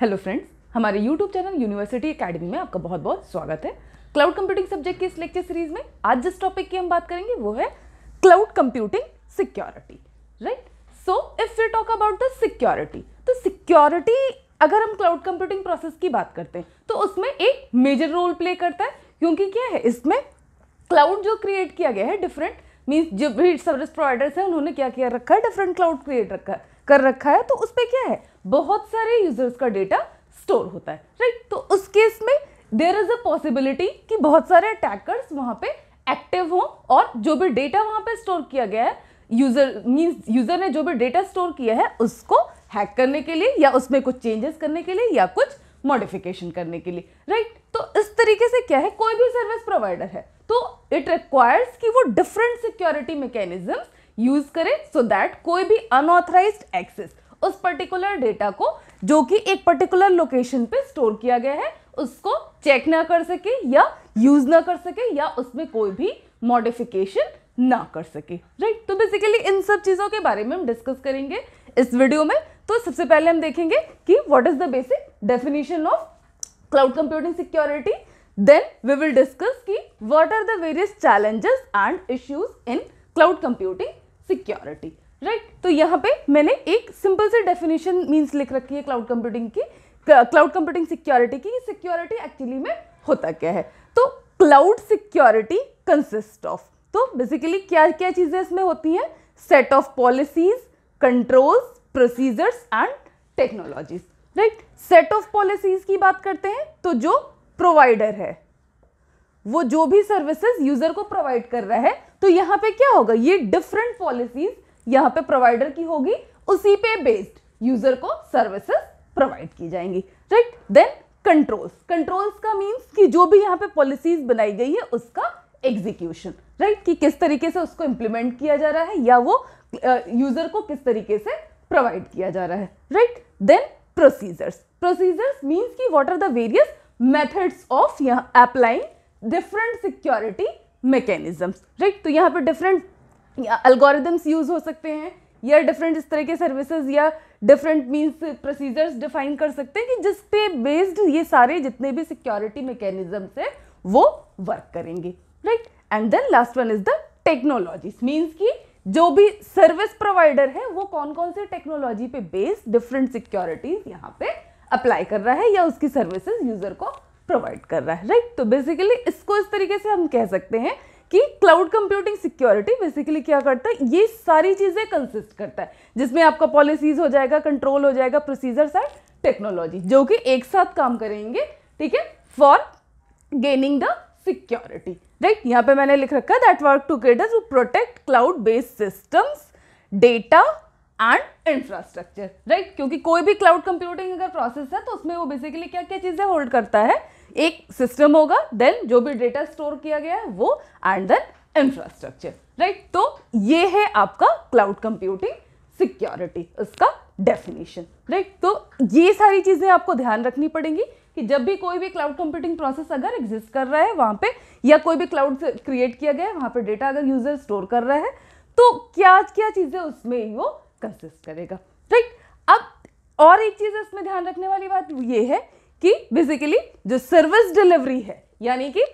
Hello friends हमारे YouTube channel University Academy में आपका बहुत बहुत स्वागत है क्लाउड कंप्यूटिंग सब्जेक्ट की इस लेक्चर सीरीज में आज जिस टॉपिक की हम बात करेंगे वो है cloud computing security right so if you talk about the security तो सिक्योरिटी अगर हम क्लाउड कंप्यूटिंग प्रोसेस की बात करते हैं तो उसमें एक मेजर रोल प्ले करता है क्योंकि क्या है इसमें क्लाउड जो क्रिएट किया गया है डिफरेंट मीन्स जो भी सर्विस प्रोवाइडर्स हैं उन्होंने क्या किया रखा है डिफरेंट क्लाउड क्रिएट रखा है कर रखा है तो उस पर क्या है बहुत सारे यूजर्स का डेटा स्टोर होता है राइट तो उस केस में देर इज अ पॉसिबिलिटी कि बहुत सारे अटैकर्स वहां पे एक्टिव हों और जो भी डेटा वहां पे स्टोर किया गया है यूजर मीन्स यूजर ने जो भी डेटा स्टोर किया है उसको हैक करने के लिए या उसमें कुछ चेंजेस करने के लिए या कुछ मॉडिफिकेशन करने के लिए राइट तो इस तरीके से क्या है कोई भी सर्विस प्रोवाइडर है तो इट रिक्वायर्स कि वो डिफरेंट सिक्योरिटी मैकेनिज्म यूज करें सो दैट कोई भी अनऑथराइज एक्सेस उस पर्टिकुलर डेटा को जो कि एक पर्टिकुलर लोकेशन पे स्टोर किया गया है उसको चेक ना कर सके या यूज ना कर सके या उसमें कोई भी मॉडिफिकेशन ना कर सके राइट तो बेसिकली इन सब चीज़ों के बारे में हम डिस्कस करेंगे इस वीडियो में तो सबसे पहले हम देखेंगे कि what is the basic definition of cloud computing security then we will discuss कि what are the various challenges and issues in cloud computing security right तो यहाँ पे मैंने एक सिंपल से डेफिनेशन मीन्स लिख रखी है क्लाउड कंप्यूटिंग की क्लाउड कंप्यूटिंग सिक्योरिटी की सिक्योरिटी एक्चुअली में होता क्या है तो क्लाउड सिक्योरिटी कंसिस्ट ऑफ तो बेसिकली क्या क्या चीज़ें इसमें होती हैं set of policies controls procedures and technologies right set of policies की बात करते हैं तो जो प्रोवाइडर है वो जो भी सर्विसेज यूजर को प्रोवाइड कर रहा है तो यहाँ पे क्या होगा ये डिफरेंट पॉलिसीज यहाँ पे प्रोवाइडर की होगी उसी पे बेस्ड यूजर को सर्विसेज प्रोवाइड की जाएंगी राइट देन कंट्रोल्स कंट्रोल्स का मीन्स कि जो भी यहाँ पे पॉलिसीज बनाई गई है उसका एग्जीक्यूशन राइट right? कि किस तरीके से उसको इंप्लीमेंट किया जा रहा है या वो यूजर uh, को किस तरीके से प्रोवाइड किया जा रहा है right then procedures procedures means कि what are the various methods of applying different security mechanisms right तो यहाँ पर डिफरेंट अल्गोरिदम्स यूज़ हो सकते हैं या डिफरेंट इस तरह के सर्विसेज या डिफरेंट मीन्स प्रोसीजर्स डिफाइन कर सकते हैं कि जिस पे बेस्ड ये सारे जितने भी सिक्योरिटी मैकेनिज्म्स हैं वो वर्क करेंगे right and then last one is the technologies means कि जो भी सर्विस प्रोवाइडर है वो कौन कौन से टेक्नोलॉजी पे बेस्ड डिफरेंट सिक्योरिटीज़ यहाँ पे अप्लाई कर रहा है या उसकी सर्विसेज यूज़र को प्रोवाइड कर रहा है राइट तो बेसिकली इसको इस तरीके से हम कह सकते हैं कि क्लाउड कंप्यूटिंग सिक्योरिटी बेसिकली क्या करता है ये सारी चीज़ें कंसिस्ट करता है जिसमें आपका पॉलिसीज हो जाएगा कंट्रोल हो जाएगा प्रोसीजर्स एंड टेक्नोलॉजी जो कि एक साथ काम करेंगे ठीक है for gaining the security right यहां पे मैंने लिख रखा है that work to to protect cloud based systems data and infrastructure right क्योंकि कोई भी क्लाउड कंप्यूटिंग अगर प्रोसेस है तो उसमें वो बेसिकली क्या क्या चीज़ें होल्ड करता है एक सिस्टम होगा देन जो भी डेटा स्टोर किया गया है वो एंड देन इंफ्रास्ट्रक्चर राइट तो ये है आपका क्लाउड कंप्यूटिंग सिक्योरिटी उसका डेफिनेशन राइट तो ये सारी चीज़ें आपको ध्यान रखनी पड़ेंगी कि जब भी कोई भी क्लाउड कंप्यूटिंग प्रोसेस अगर एग्जिस्ट कर रहा है वहाँ पे या कोई भी क्लाउड क्रिएट किया गया है वहाँ पे डेटा अगर यूज़र स्टोर कर रहा है तो क्या क्या चीज़ें उसमें वो कंसिस्ट करेगा राइट अब और एक चीज़ इसमें ध्यान रखने वाली बात ये है कि बेसिकली जो सर्विस डिलीवरी है यानी कि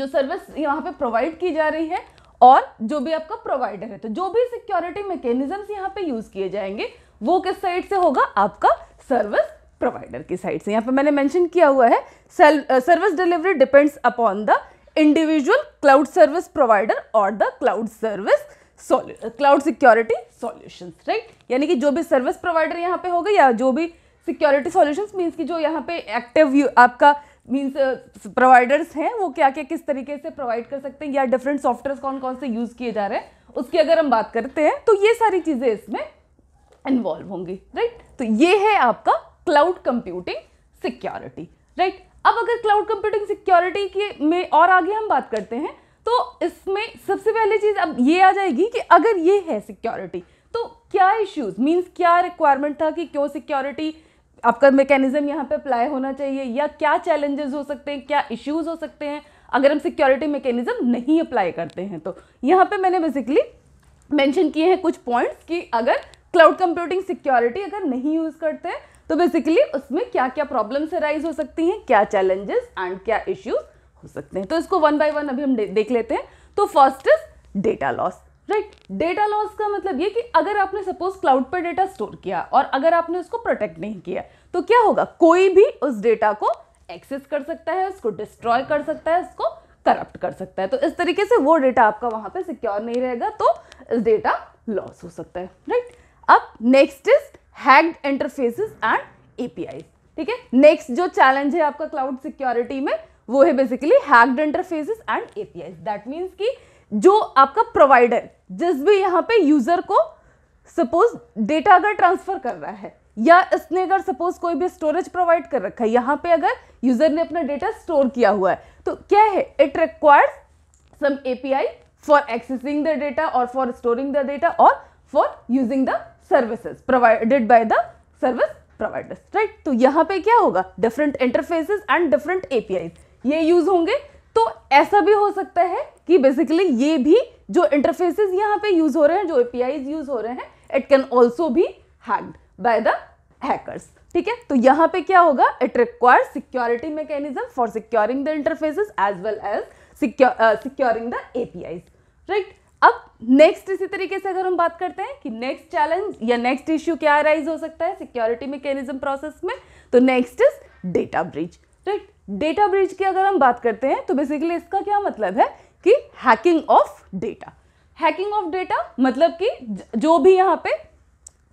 जो सर्विस यहाँ पे प्रोवाइड की जा रही है और जो भी आपका प्रोवाइडर है तो जो भी सिक्योरिटी मैकेनिज्म्स यहाँ पे यूज़ किए जाएंगे वो किस साइड से होगा आपका सर्विस प्रोवाइडर की साइड से यहाँ पे मैंने मेंशन किया हुआ है service delivery depends upon the individual cloud service provider और the cloud service cloud security solutions right यानी कि जो भी सर्विस प्रोवाइडर यहाँ पे होगा या जो भी सिक्योरिटी सॉल्यूशंस मीन्स कि जो यहाँ पे एक्टिव आपका मीन्स प्रोवाइडर्स uh, हैं वो क्या क्या किस तरीके से प्रोवाइड कर सकते हैं या डिफरेंट सॉफ्टवेयर कौन कौन से यूज़ किए जा रहे हैं उसकी अगर हम बात करते हैं तो ये सारी चीज़ें इसमें इन्वॉल्व होंगी राइट तो ये है आपका क्लाउड कंप्यूटिंग सिक्योरिटी राइट अब अगर क्लाउड कंप्यूटिंग सिक्योरिटी के में और आगे हम बात करते हैं तो इसमें सबसे पहली चीज़ अब ये आ जाएगी कि अगर ये है सिक्योरिटी तो क्या इश्यूज मींस क्या रिक्वायरमेंट था कि क्यों सिक्योरिटी आपका मैकेनिज्म यहाँ पे अप्लाई होना चाहिए या क्या चैलेंजेस हो सकते हैं क्या इश्यूज हो सकते हैं अगर हम सिक्योरिटी मैकेनिज्म नहीं अप्लाई करते हैं तो यहाँ पे मैंने बेसिकली मेंशन किए हैं कुछ पॉइंट्स कि अगर क्लाउड कंप्यूटिंग सिक्योरिटी अगर नहीं यूज़ करते तो बेसिकली उसमें क्या क्या प्रॉब्लम्स अराइज हो सकती हैं क्या चैलेंजेस एंड क्या इश्यूज़ हो सकते हैं तो इसको वन बाय वन अभी हम देख लेते हैं तो first is data loss right data loss का मतलब ये कि अगर आपने सपोज क्लाउड पर डेटा स्टोर किया और अगर आपने उसको प्रोटेक्ट नहीं किया तो क्या होगा कोई भी उस डेटा को एक्सेस कर सकता है उसको डिस्ट्रॉय कर सकता है उसको करप्ट कर सकता है तो इस तरीके से वो डेटा आपका वहां पे सिक्योर नहीं रहेगा तो इस डेटा लॉस हो सकता है राइट अब next is hacked interfaces and API ठीक है नेक्स्ट जो चैलेंज है आपका क्लाउड सिक्योरिटी में वो है basically hacked interfaces and API that means कि जो आपका प्रोवाइडर जिस भी यहाँ पे यूज़र को सपोज डेटा अगर ट्रांसफ़र कर रहा है या इसने अगर सपोज कोई भी स्टोरेज प्रोवाइड कर रखा है यहाँ पे अगर यूज़र ने अपना डेटा स्टोर किया हुआ है तो क्या है it requires some API for accessing the data और फॉर स्टोरिंग द डेटा और for using the services provided by the service providers right तो यहाँ पे क्या होगा different interfaces and different API ये यूज़ होंगे तो ऐसा भी हो सकता है कि बेसिकली ये भी जो इंटरफेसेस यहाँ पे यूज़ हो रहे हैं जो एपीआई यूज़ हो रहे हैं इट कैन ऑल्सो भी हैक्ड बाय द हैकर ठीक है तो यहाँ पे क्या होगा it require security mechanism for securing the interfaces as well as securing the API right अब नेक्स्ट इसी तरीके से अगर हम बात करते हैं कि नेक्स्ट चैलेंज या नेक्स्ट इश्यू क्या अराइज हो सकता है सिक्योरिटी मैकेनिज्म प्रोसेस में तो next is data breach right data breach की अगर हम बात करते हैं तो बेसिकली इसका क्या मतलब है कि hacking of data hacking of data मतलब कि जो भी यहाँ पे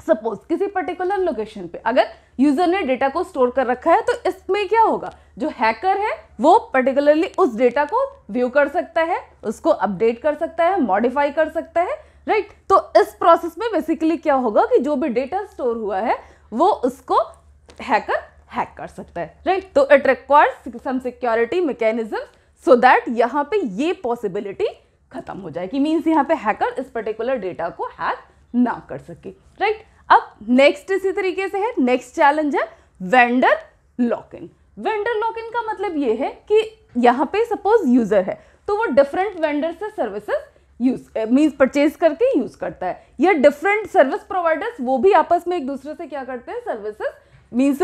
सपोज किसी पर्टिकुलर लोकेशन पे अगर यूज़र ने डेटा को स्टोर कर रखा है तो इसमें क्या होगा जो हैकर है वो पर्टिकुलरली उस डेटा को व्यू कर सकता है उसको अपडेट कर सकता है मॉडिफाई कर सकता है राइट right? तो इस प्रोसेस में बेसिकली क्या होगा कि जो भी डेटा स्टोर हुआ है वो उसको हैकर हैक कर सकता है राइट तो it requires some security mechanism so that यहाँ पे ये पॉसिबिलिटी खत्म हो जाएगी मीन्स यहाँ पे हैकर इस पर्टिकुलर डेटा को हैक ना कर सके राइट अब नेक्स्ट इसी तरीके से है नेक्स्ट चैलेंज है vendor lock in vendor lock in का मतलब ये है कि यहाँ पे सपोज यूज़र है तो वो डिफरेंट वेंडर से सर्विसेज यूज मीन्स परचेज करके यूज़ करता है या डिफरेंट सर्विस प्रोवाइडर्स वो भी आपस में एक दूसरे से क्या करते हैं सर्विसेज मीन्स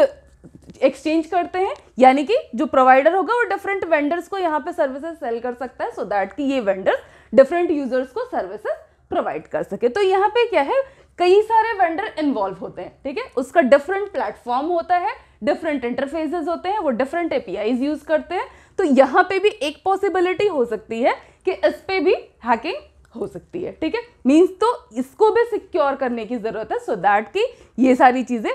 एक्सचेंज करते हैं यानी कि जो प्रोवाइडर होगा वो डिफरेंट वेंडर्स को यहाँ पे सर्विसेज सेल कर सकता है सो so दैट कि ये वेंडर्स डिफरेंट यूजर्स को सर्विसेज प्रोवाइड कर सके तो यहाँ पे क्या है कई सारे वेंडर इन्वॉल्व होते हैं ठीक है उसका डिफरेंट प्लेटफॉर्म होता है डिफरेंट इंटरफेसेस होते हैं वो डिफरेंट एपीआईज यूज़ करते हैं तो यहाँ पे भी एक पॉसिबिलिटी हो सकती है कि इस पर भी हैकिंग हो सकती है ठीक है मीन्स तो इसको भी सिक्योर करने की ज़रूरत है सो so दैट की ये सारी चीज़ें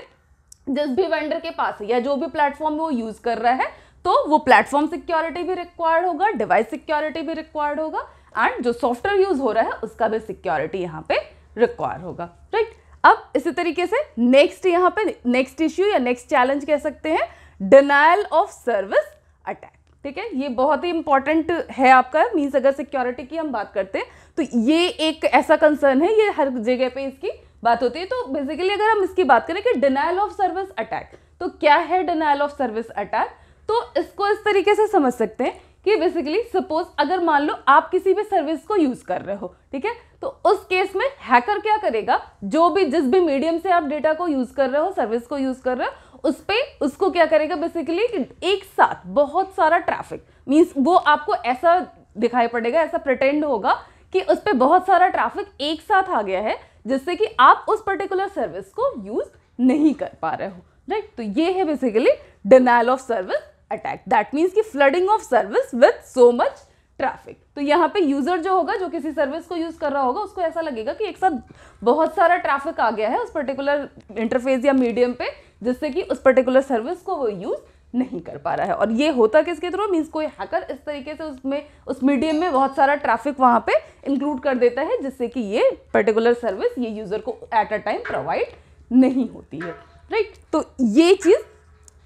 जिस भी वेंडर के पास या जो भी प्लेटफॉर्म वो यूज़ कर रहा है तो वो प्लेटफॉर्म सिक्योरिटी भी रिक्वायर्ड होगा डिवाइस सिक्योरिटी भी रिक्वायर्ड होगा एंड जो सॉफ्टवेयर यूज़ हो रहा है उसका भी सिक्योरिटी यहाँ पे रिक्वायर होगा राइट अब इसी तरीके से नेक्स्ट यहाँ पे नेक्स्ट इश्यू या नेक्स्ट चैलेंज कह सकते हैं डिनाइल ऑफ सर्विस अटैक ठीक है ये बहुत ही इंपॉर्टेंट है आपका मीन्स अगर सिक्योरिटी की हम बात करते हैं तो ये एक ऐसा कंसर्न है ये हर जगह पे इसकी बात होती है तो बेसिकली अगर हम इसकी बात करें कि डिनाइल ऑफ सर्विस अटैक तो क्या है डिनाइल ऑफ सर्विस अटैक तो इसको इस तरीके से समझ सकते हैं कि बेसिकली सपोज अगर मान लो आप किसी भी सर्विस को यूज़ कर रहे हो ठीक है तो उस केस में हैकर क्या करेगा जो भी जिस भी मीडियम से आप डेटा को यूज़ कर रहे हो सर्विस को यूज़ कर रहे हो उस पर उसको क्या करेगा बेसिकली एक साथ बहुत सारा ट्रैफिक मीन्स वो आपको ऐसा दिखाई पड़ेगा ऐसा प्रटेंड होगा कि उस पर बहुत सारा ट्रैफिक एक साथ आ गया है जिससे कि आप उस पर्टिकुलर सर्विस को यूज़ नहीं कर पा रहे हो राइट तो ये है basically denial of service attack that means कि flooding of service with so much traffic तो यहाँ पे यूज़र जो होगा जो किसी सर्विस को यूज़ कर रहा होगा उसको ऐसा लगेगा कि एक साथ बहुत सारा ट्रैफिक आ गया है उस पर्टिकुलर इंटरफेस या मीडियम पे जिससे कि उस पर्टिकुलर सर्विस को वो यूज़ नहीं कर पा रहा है और ये होता किसके थ्रू मीन्स कोई हैकर इस तरीके से उसमें उस मीडियम में बहुत सारा ट्रैफिक वहाँ पे इंक्लूड कर देता है जिससे कि ये पर्टिकुलर सर्विस ये यूज़र को एट अ टाइम प्रोवाइड नहीं होती है राइट तो ये चीज़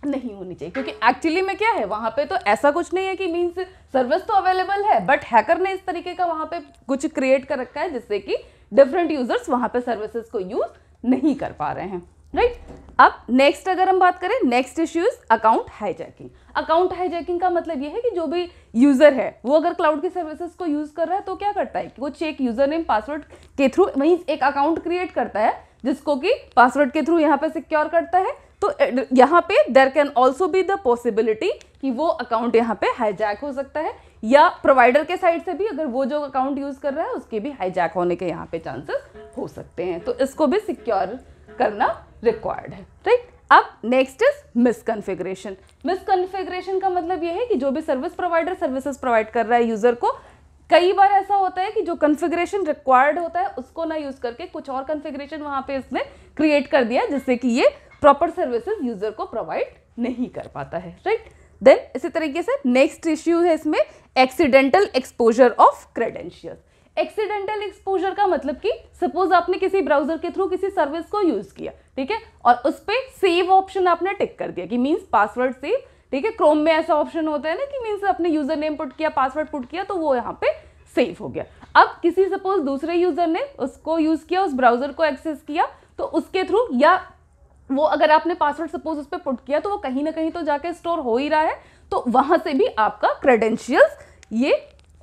नहीं होनी चाहिए क्योंकि एक्चुअली में क्या है वहाँ पे तो ऐसा कुछ नहीं है कि मीन्स सर्विस तो अवेलेबल है बट हैकर ने इस तरीके का वहाँ पे कुछ क्रिएट कर रखा है जिससे कि डिफरेंट यूज़र्स वहाँ पे सर्विसेज को यूज़ नहीं कर पा रहे हैं राइट अब नेक्स्ट अगर हम बात करें next issues account hijacking account hijacking का मतलब यह है कि जो भी यूज़र है वो अगर क्लाउड की सर्विसेज को यूज़ कर रहा है तो क्या करता है वो चेक यूज़र नेम पासवर्ड के थ्रू वहीं एक अकाउंट क्रिएट करता है जिसको कि पासवर्ड के थ्रू यहाँ पे सिक्योर करता है तो यहाँ पे there can also be the possibility कि वो अकाउंट यहाँ पे हाईजैक हो सकता है या प्रोवाइडर के साइड से भी अगर वो जो अकाउंट यूज़ कर रहा है उसके भी हाईजैक होने के यहाँ पे चांसेस हो सकते हैं तो इसको भी सिक्योर करना रिक्वायर्ड है राइट अब नेक्स्ट इज मिसकॉन्फ़िगरेशन मिसकॉन्फ़िगरेशन का मतलब यह है कि जो भी सर्विस प्रोवाइडर सर्विसेज प्रोवाइड कर रहा है यूज़र को कई बार ऐसा होता है कि जो कन्फिग्रेशन रिक्वायर्ड होता है उसको ना यूज़ करके कुछ और कन्फिग्रेशन वहां पे इसने क्रिएट कर दिया जिससे कि ये प्रॉपर सर्विसेज यूज़र को प्रोवाइड नहीं कर पाता है राइट right? देन इसी तरीके से नेक्स्ट इश्यू है इसमें accidental exposure of credential accidental exposure का मतलब कि सपोज आपने किसी ब्राउजर के थ्रू किसी सर्विस को यूज़ किया ठीक है और उस पर सेव ऑप्शन आपने टिक कर दिया कि मीन्स पासवर्ड सेव ठीक है क्रोम में ऐसा ऑप्शन होता है ना कि मीन्स आपने यूज़र नेम पुट किया पासवर्ड पुट किया तो वो यहाँ पे सेव हो गया अब किसी सपोज दूसरे यूज़र ने उसको यूज़ किया उस ब्राउज़र को एक्सेस किया तो उसके थ्रू या वो अगर आपने पासवर्ड सपोज उस पर पुट किया तो वो कहीं ना कहीं तो जाके स्टोर हो ही रहा है तो वहाँ से भी आपका क्रेडेंशियल्स ये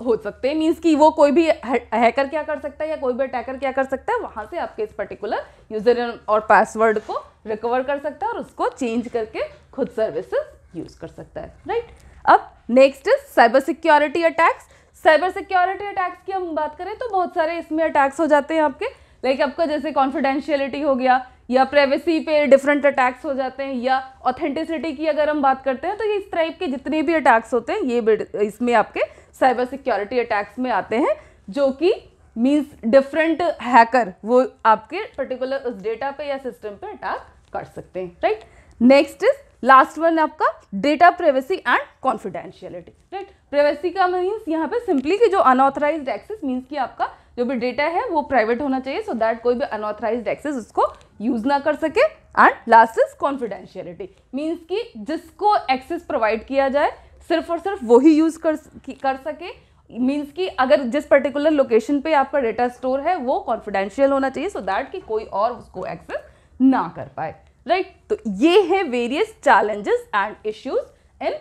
हो सकते हैं मीन्स कि वो कोई भी हैकर क्या कर सकता है या कोई भी अटैकर क्या कर सकता है वहाँ से आपके इस पर्टिकुलर यूज़र और पासवर्ड को रिकवर कर सकता है और उसको चेंज करके खुद सर्विसेज यूज़ कर सकता है राइट अब next is cyber security attacks cyber security attacks की हम बात करें तो बहुत सारे इसमें अटैक्स हो जाते हैं आपके लाइक like आपका जैसे कॉन्फिडेंशियलिटी हो गया या प्राइवेसी पे डिफरेंट अटैक्स हो जाते हैं या ऑथेंटिसिटी की अगर हम बात करते हैं तो ये इस टाइप के जितने भी अटैक्स होते हैं ये इसमें आपके साइबर सिक्योरिटी अटैक्स में आते हैं जो कि मीन्स डिफरेंट हैकर वो आपके पर्टिकुलर उस डेटा पे या सिस्टम पे अटैक कर सकते हैं right next is last one आपका data privacy and confidentiality right privacy का मीन्स यहाँ पे सिंपली कि जो अनऑथराइज एक्सेस मीन्स कि आपका जो भी डेटा है वो प्राइवेट होना चाहिए सो so दैट कोई भी अनऑथराइज एक्सेस उसको यूज ना कर सके and last is confidentiality means कि जिसको एक्सेस प्रोवाइड किया जाए सिर्फ और सिर्फ वही यूज़ कर कर सके मीन्स कि अगर जिस पर्टिकुलर लोकेशन पे आपका डेटा स्टोर है वो कॉन्फिडेंशियल होना चाहिए सो so दैट कि कोई और उसको एक्सेस ना कर पाए राइट तो ये है various challenges and issues in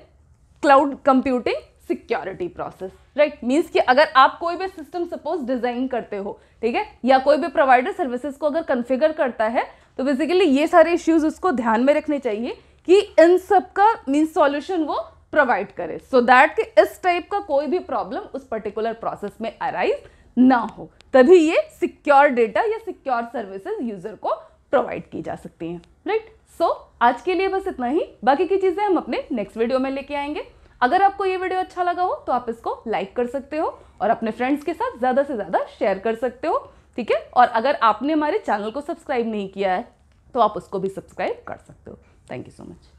cloud computing security process right means कि अगर आप कोई भी सिस्टम सपोज डिजाइन करते हो ठीक है या कोई भी प्रोवाइडर सर्विसेज को अगर कन्फिगर करता है तो बेसिकली ये सारे इश्यूज उसको ध्यान में रखने चाहिए कि इन सब का मीन्स सॉल्यूशन वो प्रोवाइड करे सो so दैट कि इस टाइप का कोई भी प्रॉब्लम उस पर्टिकुलर प्रोसेस में अराइज ना हो तभी ये सिक्योर डेटा या सिक्योर सर्विसेज यूजर को प्रोवाइड की जा सकती हैं राइट सो आज के लिए बस इतना ही बाकी की चीज़ें हम अपने नेक्स्ट वीडियो में लेके आएंगे अगर आपको ये वीडियो अच्छा लगा हो तो आप इसको लाइक कर सकते हो और अपने फ्रेंड्स के साथ ज़्यादा से ज़्यादा शेयर कर सकते हो ठीक है और अगर आपने हमारे चैनल को सब्सक्राइब नहीं किया है तो आप उसको भी सब्सक्राइब कर सकते हो थैंक यू सो मच